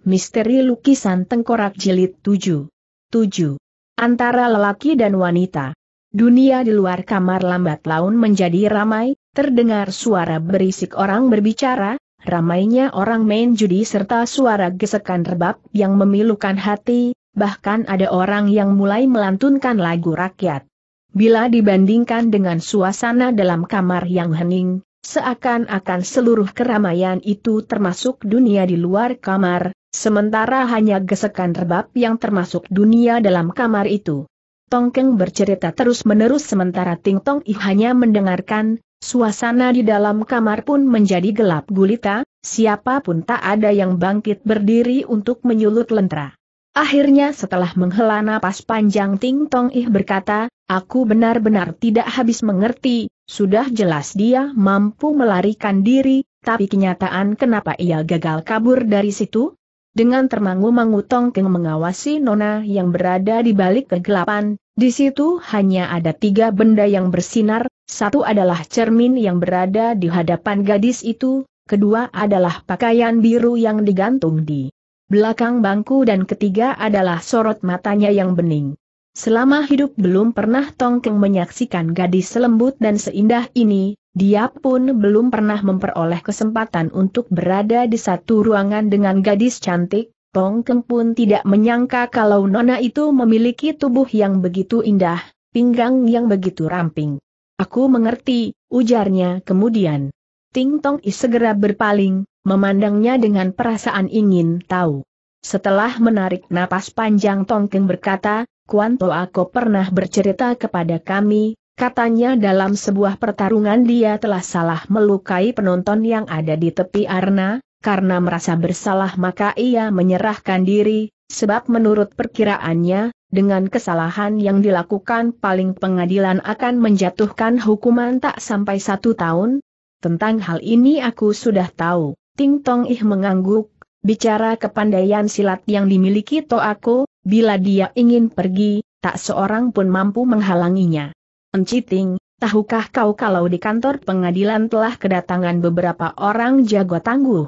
Misteri Lukisan Tengkorak Jilid 7. 7. Antara lelaki dan wanita. Dunia di luar kamar lambat laun menjadi ramai, terdengar suara berisik orang berbicara, ramainya orang main judi serta suara gesekan rebab yang memilukan hati, bahkan ada orang yang mulai melantunkan lagu rakyat. Bila dibandingkan dengan suasana dalam kamar yang hening, seakan-akan seluruh keramaian itu termasuk dunia di luar kamar, Sementara hanya gesekan rebab yang termasuk dunia dalam kamar itu. Tongkeng bercerita terus-menerus sementara Ting Tong I hanya mendengarkan, suasana di dalam kamar pun menjadi gelap gulita, siapapun tak ada yang bangkit berdiri untuk menyulut lentera. Akhirnya setelah menghela napas panjang Ting Tong Ih berkata, aku benar-benar tidak habis mengerti, sudah jelas dia mampu melarikan diri, tapi kenyataan kenapa ia gagal kabur dari situ? Dengan termangu-mangu Tong Keng mengawasi Nona yang berada di balik kegelapan, di situ hanya ada tiga benda yang bersinar, satu adalah cermin yang berada di hadapan gadis itu, kedua adalah pakaian biru yang digantung di belakang bangku dan ketiga adalah sorot matanya yang bening. Selama hidup belum pernah Tongkeng menyaksikan gadis selembut dan seindah ini, dia pun belum pernah memperoleh kesempatan untuk berada di satu ruangan dengan gadis cantik, Tongkeng pun tidak menyangka kalau Nona itu memiliki tubuh yang begitu indah, pinggang yang begitu ramping. Aku mengerti, ujarnya kemudian. Ting Tong I segera berpaling, memandangnya dengan perasaan ingin tahu. Setelah menarik napas panjang Tongkeng berkata, Kuanto Ako pernah bercerita kepada kami, katanya dalam sebuah pertarungan dia telah salah melukai penonton yang ada di tepi arena, karena merasa bersalah maka ia menyerahkan diri, sebab menurut perkiraannya, dengan kesalahan yang dilakukan paling pengadilan akan menjatuhkan hukuman tak sampai satu tahun. Tentang hal ini aku sudah tahu, Ting Tong Ih mengangguk, bicara kepandaian silat yang dimiliki Toako, Bila dia ingin pergi, tak seorang pun mampu menghalanginya. Enciting, tahukah kau kalau di kantor pengadilan telah kedatangan beberapa orang jago tangguh?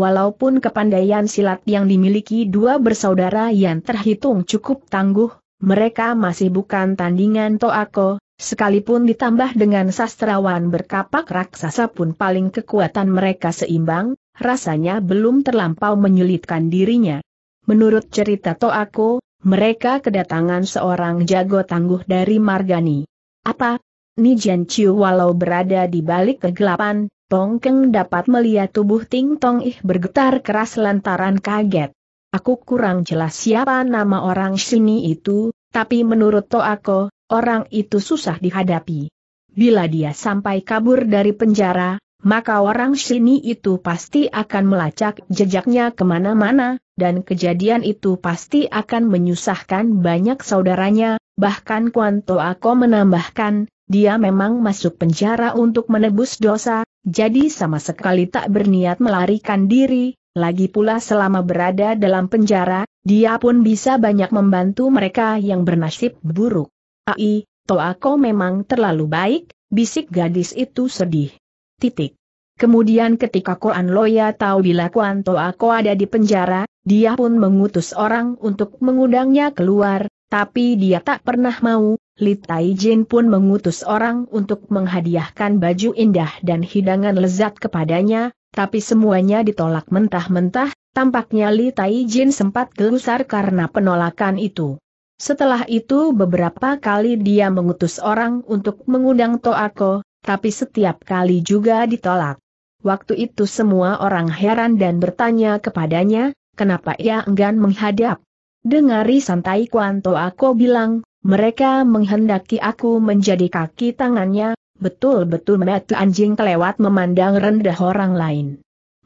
Walaupun kepandaian silat yang dimiliki dua bersaudara yang terhitung cukup tangguh, mereka masih bukan tandingan Toako, sekalipun ditambah dengan sastrawan berkapak raksasa pun paling kekuatan mereka seimbang, rasanya belum terlampau menyulitkan dirinya. Menurut cerita Toako, mereka kedatangan seorang jago tangguh dari Margani. Apa? Nijian Chiu walau berada di balik kegelapan, Tong Keng dapat melihat tubuh Ting Tong Ih bergetar keras lantaran kaget. Aku kurang jelas siapa nama orang sini itu, tapi menurut Toako, orang itu susah dihadapi. Bila dia sampai kabur dari penjara, maka orang sini itu pasti akan melacak jejaknya kemana-mana, dan kejadian itu pasti akan menyusahkan banyak saudaranya, bahkan Kuanto Ako menambahkan, dia memang masuk penjara untuk menebus dosa, jadi sama sekali tak berniat melarikan diri, lagi pula selama berada dalam penjara, dia pun bisa banyak membantu mereka yang bernasib buruk. Ai, Toako memang terlalu baik, bisik gadis itu sedih. Titik. Kemudian ketika Koan Loya tahu bila Kuan Toa Ko ada di penjara, dia pun mengutus orang untuk mengundangnya keluar, tapi dia tak pernah mau, Li Tai Jin pun mengutus orang untuk menghadiahkan baju indah dan hidangan lezat kepadanya, tapi semuanya ditolak mentah-mentah, tampaknya Li Tai Jin sempat gelusar karena penolakan itu. Setelah itu beberapa kali dia mengutus orang untuk mengundang Toako, tapi setiap kali juga ditolak. Waktu itu semua orang heran dan bertanya kepadanya, kenapa ia enggan menghadap. Dengari santai kuanto aku bilang, mereka menghendaki aku menjadi kaki tangannya, betul-betul metu anjing kelewat memandang rendah orang lain.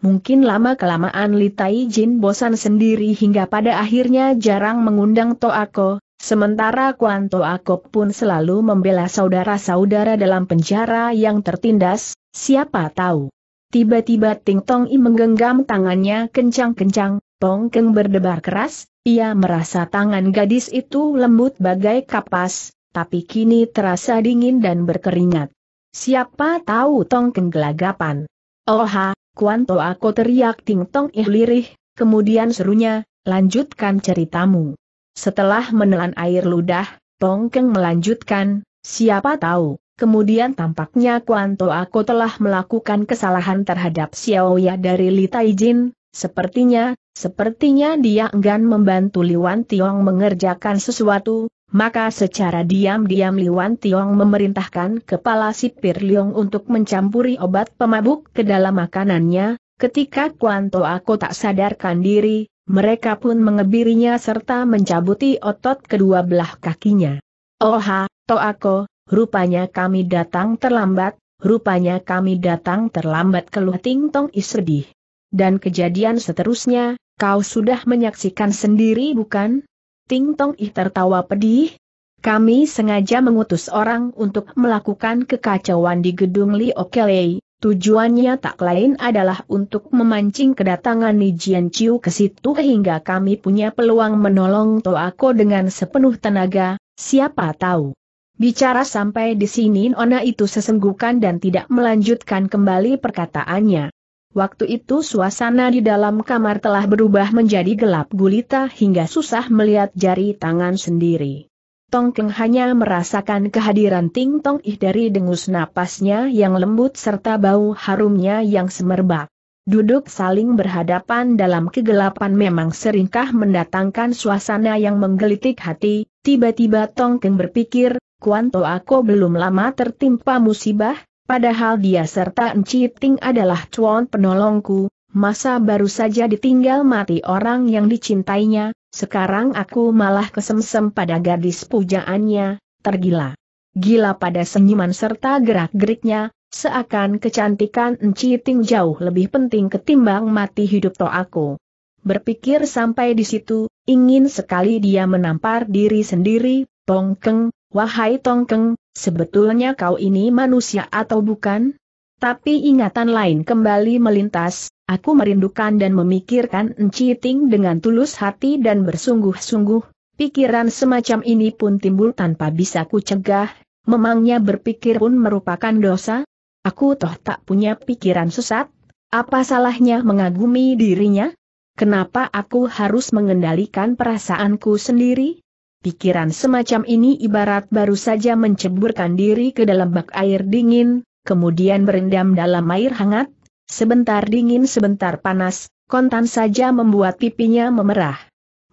Mungkin lama-kelamaan Litai Jin bosan sendiri hingga pada akhirnya jarang mengundang Toako, Sementara Kuanto Akop pun selalu membela saudara-saudara dalam penjara yang tertindas, siapa tahu. Tiba-tiba Ting Tong I menggenggam tangannya kencang-kencang, Tong Keng berdebar keras, ia merasa tangan gadis itu lembut bagai kapas, tapi kini terasa dingin dan berkeringat. Siapa tahu Tong Keng gelagapan. Oha, Kuanto aku teriak Ting Tong I lirih, kemudian serunya, lanjutkan ceritamu. Setelah menelan air ludah, Tongkeng melanjutkan, siapa tahu, kemudian tampaknya Kuanto aku telah melakukan kesalahan terhadap Xiao Ya dari Li Taijin, sepertinya, sepertinya dia enggan membantu Liwan Tiong mengerjakan sesuatu, maka secara diam-diam Liwan Tiong memerintahkan kepala sipir Liong untuk mencampuri obat pemabuk ke dalam makanannya, ketika Kuanto aku tak sadarkan diri, mereka pun mengebirinya serta mencabuti otot kedua belah kakinya. Oha, Toako, rupanya kami datang terlambat, rupanya kami datang terlambat keluh Ting Tong Isedih. Dan kejadian seterusnya, kau sudah menyaksikan sendiri bukan? Ting Tong Ih tertawa pedih. Kami sengaja mengutus orang untuk melakukan kekacauan di gedung Li Okelei, Tujuannya tak lain adalah untuk memancing kedatangan Nijian Chiu ke situ hingga kami punya peluang menolong Toako dengan sepenuh tenaga, siapa tahu. Bicara sampai di sini Nona itu sesenggukan dan tidak melanjutkan kembali perkataannya. Waktu itu suasana di dalam kamar telah berubah menjadi gelap gulita hingga susah melihat jari tangan sendiri. Tong Keng hanya merasakan kehadiran Ting Tong Ih dari dengus napasnya yang lembut serta bau harumnya yang semerbak. Duduk saling berhadapan dalam kegelapan memang seringkah mendatangkan suasana yang menggelitik hati, tiba-tiba Tong Keng berpikir, Kuanto aku belum lama tertimpa musibah, padahal dia serta Enci Ting adalah cuan penolongku, masa baru saja ditinggal mati orang yang dicintainya, sekarang aku malah kesemsem pada gadis pujaannya, tergila. Gila pada senyuman serta gerak-geriknya, seakan kecantikan enciting jauh lebih penting ketimbang mati hidup to aku. Berpikir sampai di situ, ingin sekali dia menampar diri sendiri, Tongkeng, wahai Tongkeng, sebetulnya kau ini manusia atau bukan? Tapi ingatan lain kembali melintas, aku merindukan dan memikirkan Enci Ting dengan tulus hati dan bersungguh-sungguh, pikiran semacam ini pun timbul tanpa bisa ku cegah, memangnya berpikir pun merupakan dosa? Aku toh tak punya pikiran sesat, apa salahnya mengagumi dirinya? Kenapa aku harus mengendalikan perasaanku sendiri? Pikiran semacam ini ibarat baru saja menceburkan diri ke dalam bak air dingin, kemudian berendam dalam air hangat, sebentar dingin sebentar panas, kontan saja membuat pipinya memerah.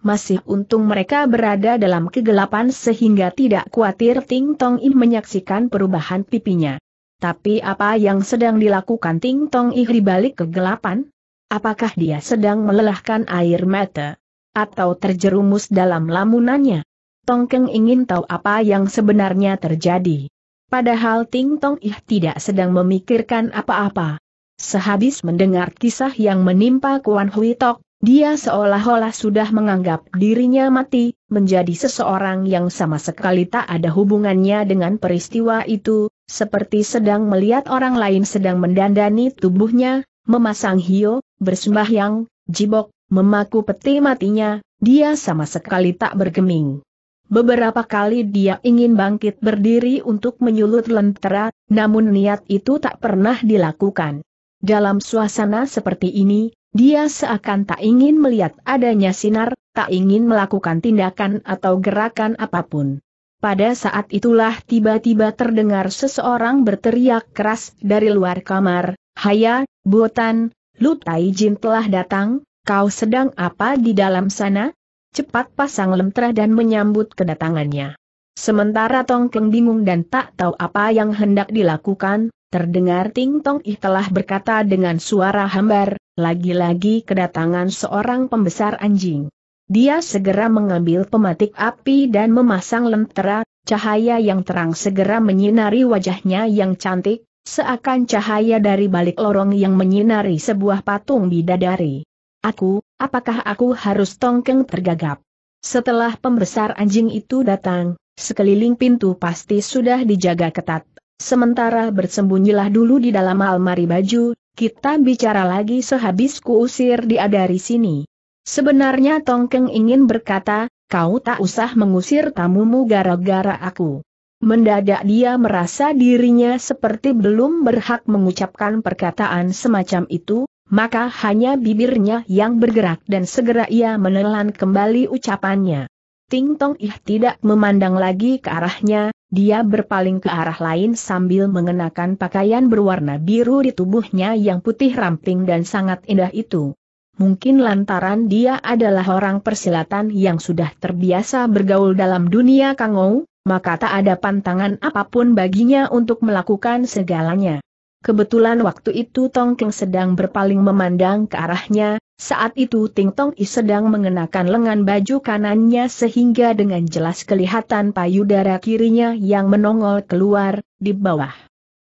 Masih untung mereka berada dalam kegelapan sehingga tidak khawatir Ting Tong Ih menyaksikan perubahan pipinya. Tapi apa yang sedang dilakukan Ting Tong Ih di balik kegelapan? Apakah dia sedang melelahkan air mata? Atau terjerumus dalam lamunannya? Tongkeng ingin tahu apa yang sebenarnya terjadi. Padahal Ting Tong Ih tidak sedang memikirkan apa-apa. Sehabis mendengar kisah yang menimpa Kuan Hui Tok, dia seolah-olah sudah menganggap dirinya mati, menjadi seseorang yang sama sekali tak ada hubungannya dengan peristiwa itu, seperti sedang melihat orang lain sedang mendandani tubuhnya, memasang hio, bersembahyang, jibok, memaku peti matinya, dia sama sekali tak bergeming. Beberapa kali dia ingin bangkit berdiri untuk menyulut lentera, namun niat itu tak pernah dilakukan. Dalam suasana seperti ini, dia seakan tak ingin melihat adanya sinar, tak ingin melakukan tindakan atau gerakan apapun. Pada saat itulah tiba-tiba terdengar seseorang berteriak keras dari luar kamar, Haya, Botan, Lutai Jin telah datang, kau sedang apa di dalam sana? cepat pasang lemtra dan menyambut kedatangannya. Sementara Tong Keng bingung dan tak tahu apa yang hendak dilakukan, terdengar Ting Tong Ih telah berkata dengan suara hambar, lagi-lagi kedatangan seorang pembesar anjing. Dia segera mengambil pematik api dan memasang lentera, cahaya yang terang segera menyinari wajahnya yang cantik, seakan cahaya dari balik lorong yang menyinari sebuah patung bidadari. Aku, apakah aku harus tongkeng tergagap? Setelah pembesar anjing itu datang, sekeliling pintu pasti sudah dijaga ketat. Sementara bersembunyilah dulu di dalam almari baju, kita bicara lagi sehabis kuusir dia dari sini. Sebenarnya Tongkeng ingin berkata, kau tak usah mengusir tamumu gara-gara aku. Mendadak dia merasa dirinya seperti belum berhak mengucapkan perkataan semacam itu, maka hanya bibirnya yang bergerak dan segera ia menelan kembali ucapannya. Ting Tong Ih tidak memandang lagi ke arahnya, dia berpaling ke arah lain sambil mengenakan pakaian berwarna biru di tubuhnya yang putih ramping dan sangat indah itu. Mungkin lantaran dia adalah orang persilatan yang sudah terbiasa bergaul dalam dunia kangou, maka tak ada pantangan apapun baginya untuk melakukan segalanya. Kebetulan waktu itu Tong Keng sedang berpaling memandang ke arahnya, saat itu Ting Tong I sedang mengenakan lengan baju kanannya sehingga dengan jelas kelihatan payudara kirinya yang menongol keluar, di bawah.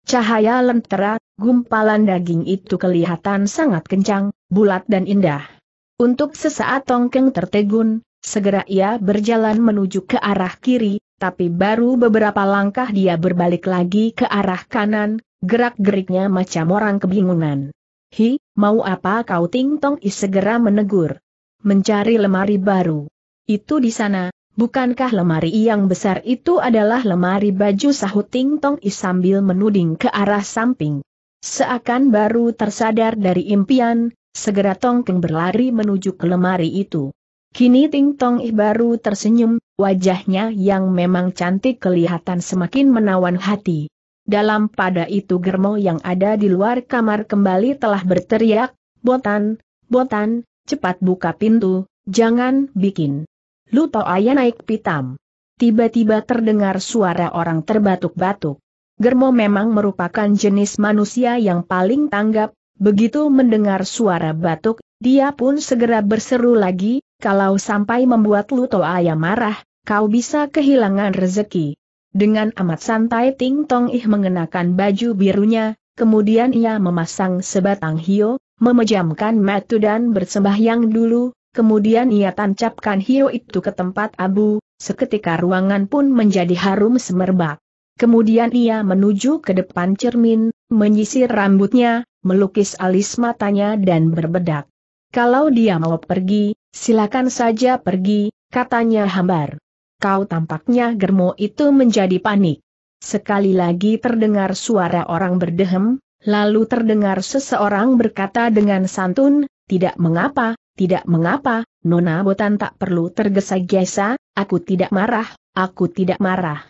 Cahaya lentera, gumpalan daging itu kelihatan sangat kencang, bulat dan indah. Untuk sesaat Tong Keng tertegun, segera ia berjalan menuju ke arah kiri, tapi baru beberapa langkah dia berbalik lagi ke arah kanan, gerak-geriknya macam orang kebingungan. Hi, mau apa kau Ting Tong Is segera menegur. Mencari lemari baru. Itu di sana, bukankah lemari yang besar itu adalah lemari baju sahut Ting Tong Is sambil menuding ke arah samping. Seakan baru tersadar dari impian, segera Tong Tongkeng berlari menuju ke lemari itu. Kini Ting Tong Ih baru tersenyum, wajahnya yang memang cantik kelihatan semakin menawan hati. Dalam pada itu germo yang ada di luar kamar kembali telah berteriak, Botan, Botan, cepat buka pintu, jangan bikin. Luto ayah naik pitam. Tiba-tiba terdengar suara orang terbatuk-batuk. Germo memang merupakan jenis manusia yang paling tanggap, begitu mendengar suara batuk, dia pun segera berseru lagi, kalau sampai membuat Luto Ayah marah, kau bisa kehilangan rezeki. Dengan amat santai Ting Tong Ih mengenakan baju birunya, kemudian ia memasang sebatang hio, memejamkan matu dan bersembahyang dulu, kemudian ia tancapkan hio itu ke tempat abu, seketika ruangan pun menjadi harum semerbak. Kemudian ia menuju ke depan cermin, menyisir rambutnya, melukis alis matanya dan berbedak. Kalau dia mau pergi, Silakan saja pergi, katanya hambar. Kau tampaknya germo itu menjadi panik. Sekali lagi terdengar suara orang berdehem, lalu terdengar seseorang berkata dengan santun, tidak mengapa, tidak mengapa, Nona Botan tak perlu tergesa-gesa, aku tidak marah, aku tidak marah.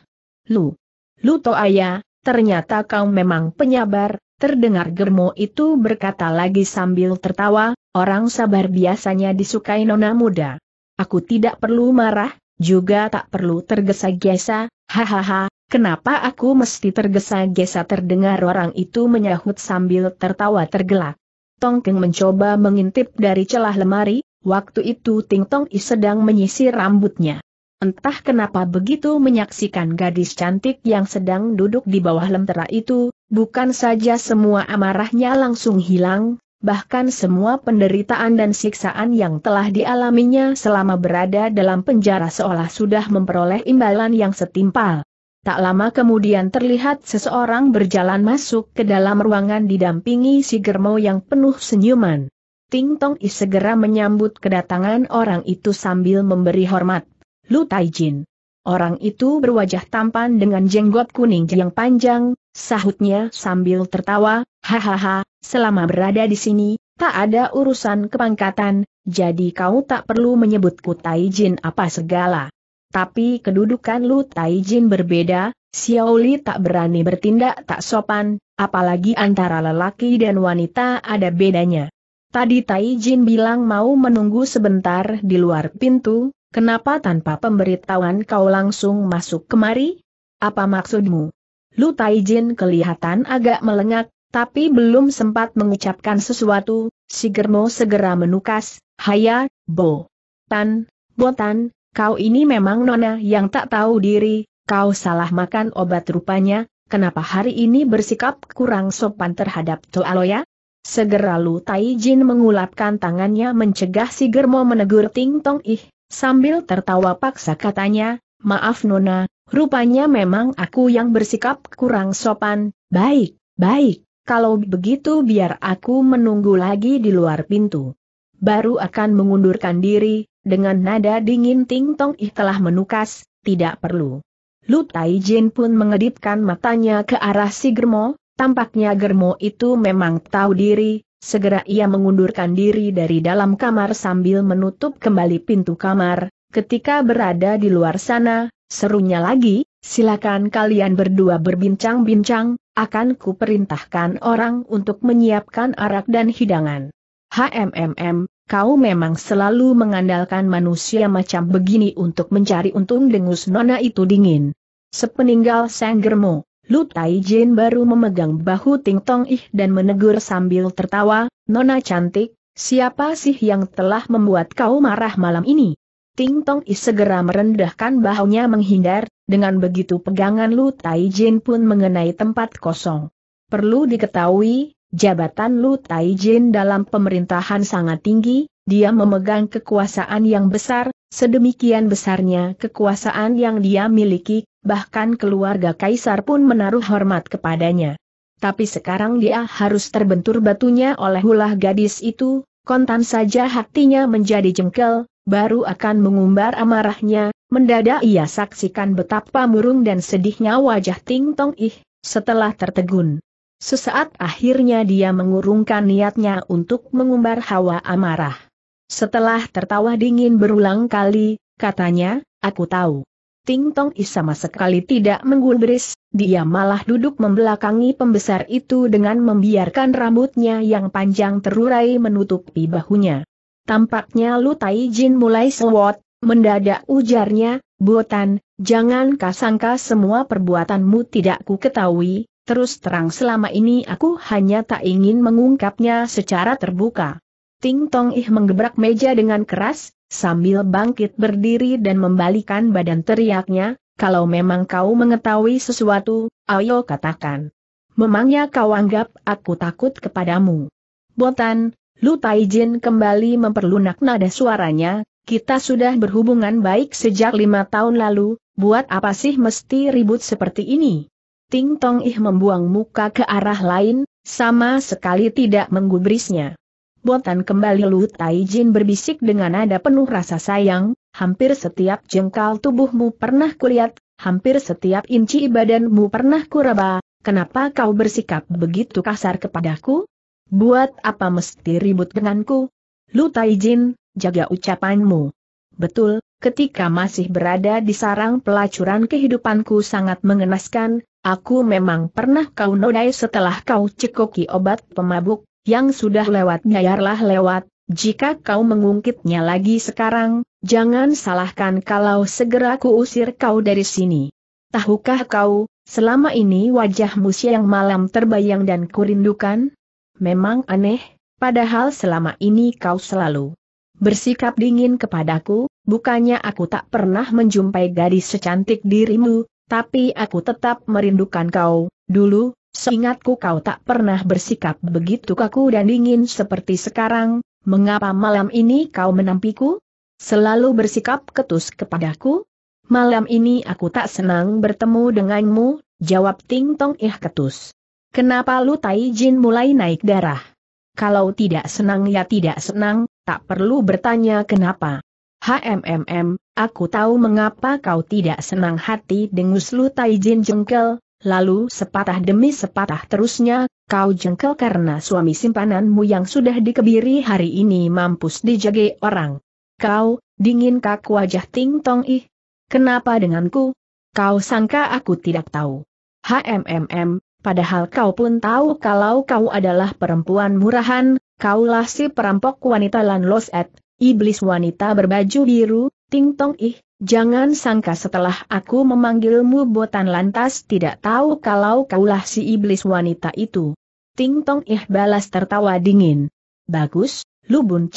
Lu, lu toaya, ternyata kau memang penyabar, terdengar germo itu berkata lagi sambil tertawa, Orang sabar biasanya disukai nona muda. Aku tidak perlu marah, juga tak perlu tergesa-gesa, hahaha, kenapa aku mesti tergesa-gesa terdengar orang itu menyahut sambil tertawa tergelak. Tongkeng mencoba mengintip dari celah lemari, waktu itu Ting Tong I sedang menyisir rambutnya. Entah kenapa begitu menyaksikan gadis cantik yang sedang duduk di bawah lentera itu, bukan saja semua amarahnya langsung hilang, bahkan semua penderitaan dan siksaan yang telah dialaminya selama berada dalam penjara seolah sudah memperoleh imbalan yang setimpal. Tak lama kemudian terlihat seseorang berjalan masuk ke dalam ruangan didampingi si germo yang penuh senyuman. Ting Tong I segera menyambut kedatangan orang itu sambil memberi hormat. Lu Taijin. Orang itu berwajah tampan dengan jenggot kuning yang panjang, sahutnya sambil tertawa, hahaha, selama berada di sini, tak ada urusan kepangkatan, jadi kau tak perlu menyebutku Taijin apa segala. Tapi kedudukan lu Taijin berbeda, Xiaoli tak berani bertindak tak sopan, apalagi antara lelaki dan wanita ada bedanya. Tadi Taijin bilang mau menunggu sebentar di luar pintu, Kenapa tanpa pemberitahuan kau langsung masuk kemari? Apa maksudmu? Lu Taijin kelihatan agak melengak, tapi belum sempat mengucapkan sesuatu, si Germo segera menukas, Haya, Bo. Tan, Tan, kau ini memang nona yang tak tahu diri, kau salah makan obat rupanya, kenapa hari ini bersikap kurang sopan terhadap Loya? Segera Lu Taijin mengulapkan tangannya mencegah si Germo menegur Ting Tong Ih, Sambil tertawa paksa katanya, maaf Nona, rupanya memang aku yang bersikap kurang sopan, baik, baik, kalau begitu biar aku menunggu lagi di luar pintu. Baru akan mengundurkan diri, dengan nada dingin Ting Tong Ih telah menukas, tidak perlu. Lu Tai Jin pun mengedipkan matanya ke arah si Germo, tampaknya Germo itu memang tahu diri, Segera ia mengundurkan diri dari dalam kamar sambil menutup kembali pintu kamar, ketika berada di luar sana, serunya lagi, silakan kalian berdua berbincang-bincang, akan kuperintahkan orang untuk menyiapkan arak dan hidangan. HMMM, kau memang selalu mengandalkan manusia macam begini untuk mencari untung dengus nona itu dingin. Sepeninggal Sang Germo, Lu Tai Jin baru memegang bahu Ting Tong Ih dan menegur sambil tertawa, Nona cantik, siapa sih yang telah membuat kau marah malam ini? Ting Tong Ih segera merendahkan bahunya menghindar, dengan begitu pegangan Lu Tai Jin pun mengenai tempat kosong. Perlu diketahui, jabatan Lu Tai Jin dalam pemerintahan sangat tinggi, dia memegang kekuasaan yang besar, Sedemikian besarnya kekuasaan yang dia miliki, bahkan keluarga kaisar pun menaruh hormat kepadanya. Tapi sekarang dia harus terbentur batunya oleh ulah gadis itu, kontan saja hatinya menjadi jengkel, baru akan mengumbar amarahnya, mendadak ia saksikan betapa murung dan sedihnya wajah Ting Tong Ih, setelah tertegun. Sesaat akhirnya dia mengurungkan niatnya untuk mengumbar hawa amarah. Setelah tertawa dingin berulang kali, katanya, aku tahu. Ting Tong I sama sekali tidak menggulbris, dia malah duduk membelakangi pembesar itu dengan membiarkan rambutnya yang panjang terurai menutupi bahunya. Tampaknya Lu Tai Jin mulai sewot, mendadak ujarnya, Botan, jangan kasangka semua perbuatanmu tidak ku ketahui, terus terang selama ini aku hanya tak ingin mengungkapnya secara terbuka. Ting Tong Ih menggebrak meja dengan keras, sambil bangkit berdiri dan membalikan badan teriaknya, kalau memang kau mengetahui sesuatu, ayo katakan. Memangnya kau anggap aku takut kepadamu. Botan, Lu Taijin kembali memperlunak nada suaranya, kita sudah berhubungan baik sejak lima tahun lalu, buat apa sih mesti ribut seperti ini? Ting Tong Ih membuang muka ke arah lain, sama sekali tidak menggubrisnya. Botan kembali Lu Taijin berbisik dengan nada penuh rasa sayang, hampir setiap jengkal tubuhmu pernah kulihat, hampir setiap inci badanmu pernah kuraba, kenapa kau bersikap begitu kasar kepadaku? Buat apa mesti ribut denganku? Lu Taijin, jaga ucapanmu. Betul, ketika masih berada di sarang pelacuran kehidupanku sangat mengenaskan, aku memang pernah kau nodai setelah kau cekoki obat pemabuk, yang sudah lewat biarlah lewat, jika kau mengungkitnya lagi sekarang, jangan salahkan kalau segera kuusir kau dari sini. Tahukah kau, selama ini wajahmu siang malam terbayang dan kurindukan? Memang aneh, padahal selama ini kau selalu bersikap dingin kepadaku, bukannya aku tak pernah menjumpai gadis secantik dirimu, tapi aku tetap merindukan kau, dulu, Seingatku kau tak pernah bersikap begitu kaku dan dingin seperti sekarang, mengapa malam ini kau menampiku? Selalu bersikap ketus kepadaku? Malam ini aku tak senang bertemu denganmu, jawab Ting Tong Ih ketus. Kenapa lu Tai Jin mulai naik darah? Kalau tidak senang ya tidak senang, tak perlu bertanya kenapa. HMMM, aku tahu mengapa kau tidak senang hati dengus lu Taijin jengkel, lalu sepatah demi sepatah terusnya, kau jengkel karena suami simpananmu yang sudah dikebiri hari ini mampus dijaga orang. Kau, dingin kak wajah ting tong ih. Kenapa denganku? Kau sangka aku tidak tahu. HMMM, padahal kau pun tahu kalau kau adalah perempuan murahan, kaulah si perampok wanita Lan Loset, iblis wanita berbaju biru, ting tong ih, Jangan sangka setelah aku memanggilmu Botan lantas tidak tahu kalau kaulah si iblis wanita itu. Ting Tong Ih balas tertawa dingin. Bagus, Lu Bun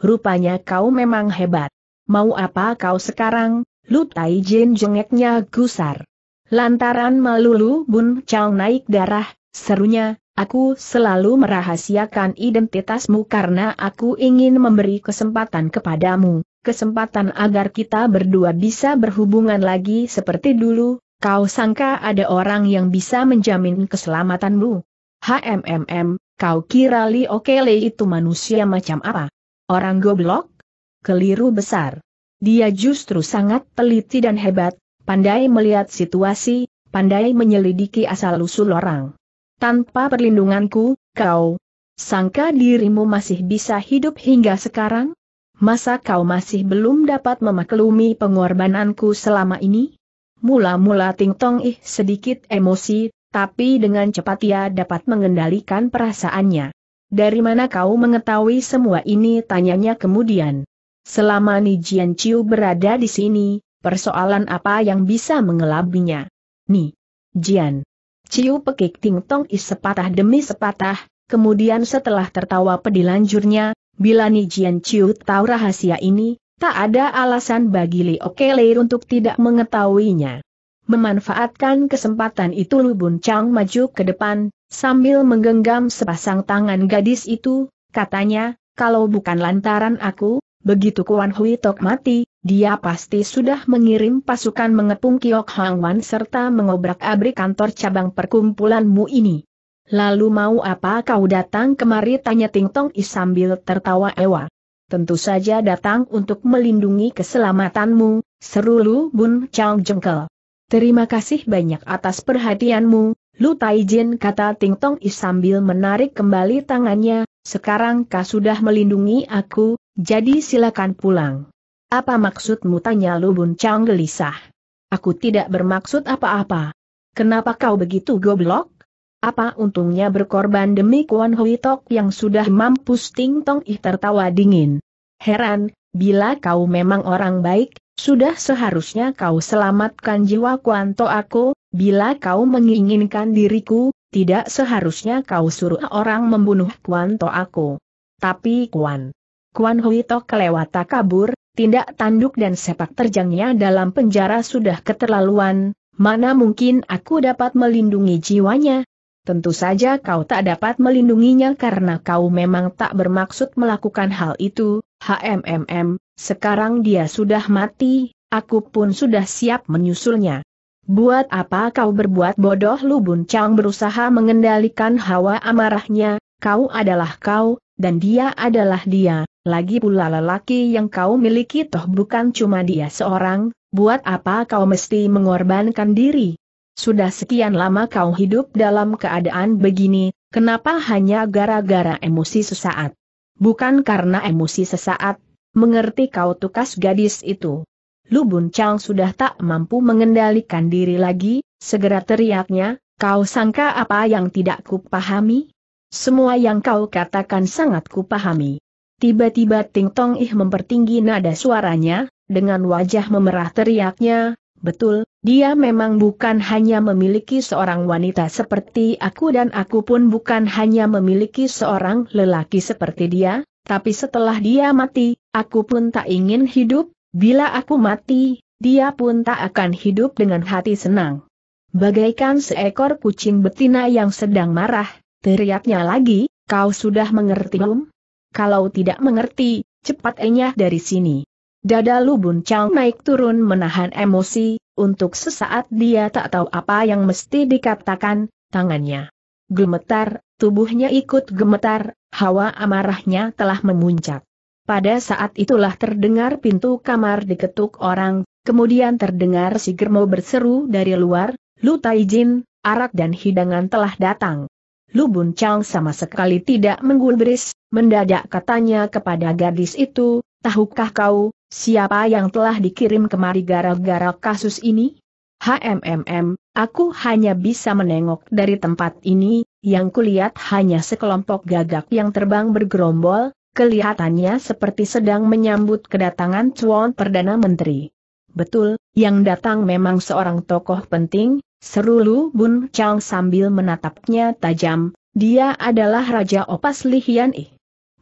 rupanya kau memang hebat. Mau apa kau sekarang, Lu Tai Jin jengeknya gusar. Lantaran malu Lu Bun naik darah, serunya, aku selalu merahasiakan identitasmu karena aku ingin memberi kesempatan kepadamu kesempatan agar kita berdua bisa berhubungan lagi seperti dulu, kau sangka ada orang yang bisa menjamin keselamatanmu? HMMM, kau kira Li Okele itu manusia macam apa? Orang goblok? Keliru besar. Dia justru sangat teliti dan hebat, pandai melihat situasi, pandai menyelidiki asal-usul orang. Tanpa perlindunganku, kau sangka dirimu masih bisa hidup hingga sekarang? Masa kau masih belum dapat memaklumi pengorbananku selama ini? Mula-mula Ting Tong Ih sedikit emosi, tapi dengan cepat ia dapat mengendalikan perasaannya. Dari mana kau mengetahui semua ini? Tanyanya kemudian. Selama Nijian Chiu berada di sini, persoalan apa yang bisa mengelabinya? Ni, Jian. Chiu pekik Ting Tong Ih sepatah demi sepatah, Kemudian setelah tertawa pedilanjurnya, bila Nijian Chiu tahu rahasia ini, tak ada alasan bagi Li Okeleir untuk tidak mengetahuinya. Memanfaatkan kesempatan itu Lubun Chang maju ke depan, sambil menggenggam sepasang tangan gadis itu, katanya, kalau bukan lantaran aku, begitu Kuan Hui Tok mati, dia pasti sudah mengirim pasukan mengepung Kiok Hang Wan serta mengobrak-abrik kantor cabang perkumpulanmu ini. Lalu mau apa kau datang kemari tanya Ting Tong I sambil tertawa ewa. Tentu saja datang untuk melindungi keselamatanmu, seru Lu Bun Chang jengkel. Terima kasih banyak atas perhatianmu, Lu Tai kata Ting Tong I sambil menarik kembali tangannya, sekarang kau sudah melindungi aku, jadi silakan pulang. Apa maksudmu tanya Lu Bun Chang gelisah. Aku tidak bermaksud apa-apa. Kenapa kau begitu goblok? Apa untungnya berkorban demi Kuan Hui Tok yang sudah mampus Ting Tong Ih tertawa dingin. Heran, bila kau memang orang baik, sudah seharusnya kau selamatkan jiwa Kuan To aku, bila kau menginginkan diriku, tidak seharusnya kau suruh orang membunuh Kuan To aku. Tapi Kuan, Kuan Hui Tok kelewata kabur, tindak tanduk dan sepak terjangnya dalam penjara sudah keterlaluan, mana mungkin aku dapat melindungi jiwanya, Tentu saja kau tak dapat melindunginya karena kau memang tak bermaksud melakukan hal itu, HMMM, sekarang dia sudah mati, aku pun sudah siap menyusulnya. Buat apa kau berbuat bodoh Lubun Chang berusaha mengendalikan hawa amarahnya, kau adalah kau, dan dia adalah dia, lagi pula lelaki yang kau miliki toh bukan cuma dia seorang, buat apa kau mesti mengorbankan diri? Sudah sekian lama kau hidup dalam keadaan begini, kenapa hanya gara-gara emosi sesaat? Bukan karena emosi sesaat, mengerti kau tukas gadis itu. Lu Bun Chang sudah tak mampu mengendalikan diri lagi, segera teriaknya, kau sangka apa yang tidak kupahami? Semua yang kau katakan sangat kupahami. Tiba-tiba Ting Tong Ih mempertinggi nada suaranya, dengan wajah memerah teriaknya, Betul, dia memang bukan hanya memiliki seorang wanita seperti aku dan aku pun bukan hanya memiliki seorang lelaki seperti dia, tapi setelah dia mati, aku pun tak ingin hidup, bila aku mati, dia pun tak akan hidup dengan hati senang. Bagaikan seekor kucing betina yang sedang marah, teriaknya lagi, kau sudah mengerti belum? Kalau tidak mengerti, cepat enyah dari sini. Dada Lubun Chow naik turun menahan emosi, untuk sesaat dia tak tahu apa yang mesti dikatakan, tangannya gemetar, tubuhnya ikut gemetar, hawa amarahnya telah memuncak. Pada saat itulah terdengar pintu kamar diketuk orang, kemudian terdengar si Germo berseru dari luar, Lu Taijin, arak dan hidangan telah datang. Lu Bun Chang sama sekali tidak menggulbris, mendadak katanya kepada gadis itu, tahukah kau, Siapa yang telah dikirim kemari gara-gara kasus ini? HMMM, aku hanya bisa menengok dari tempat ini, yang kulihat hanya sekelompok gagak yang terbang bergerombol, kelihatannya seperti sedang menyambut kedatangan cuan Perdana Menteri. Betul, yang datang memang seorang tokoh penting, seru Lu Bun Chang sambil menatapnya tajam, dia adalah Raja Opas Lihian I.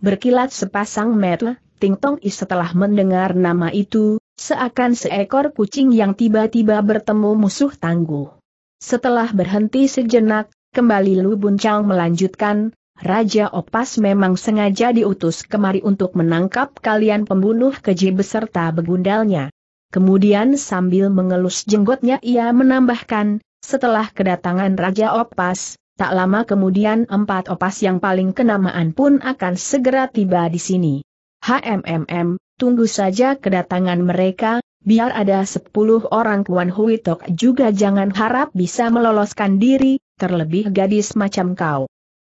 Berkilat sepasang mata, Ting Tong I setelah mendengar nama itu, seakan seekor kucing yang tiba-tiba bertemu musuh tangguh. Setelah berhenti sejenak, kembali Lu Bun Chang melanjutkan, Raja Opas memang sengaja diutus kemari untuk menangkap kalian pembunuh keji beserta begundalnya. Kemudian sambil mengelus jenggotnya ia menambahkan, setelah kedatangan Raja Opas, tak lama kemudian empat opas yang paling kenamaan pun akan segera tiba di sini. HMMM, tunggu saja kedatangan mereka, biar ada sepuluh orang Kuan Hui Tok juga jangan harap bisa meloloskan diri, terlebih gadis macam kau.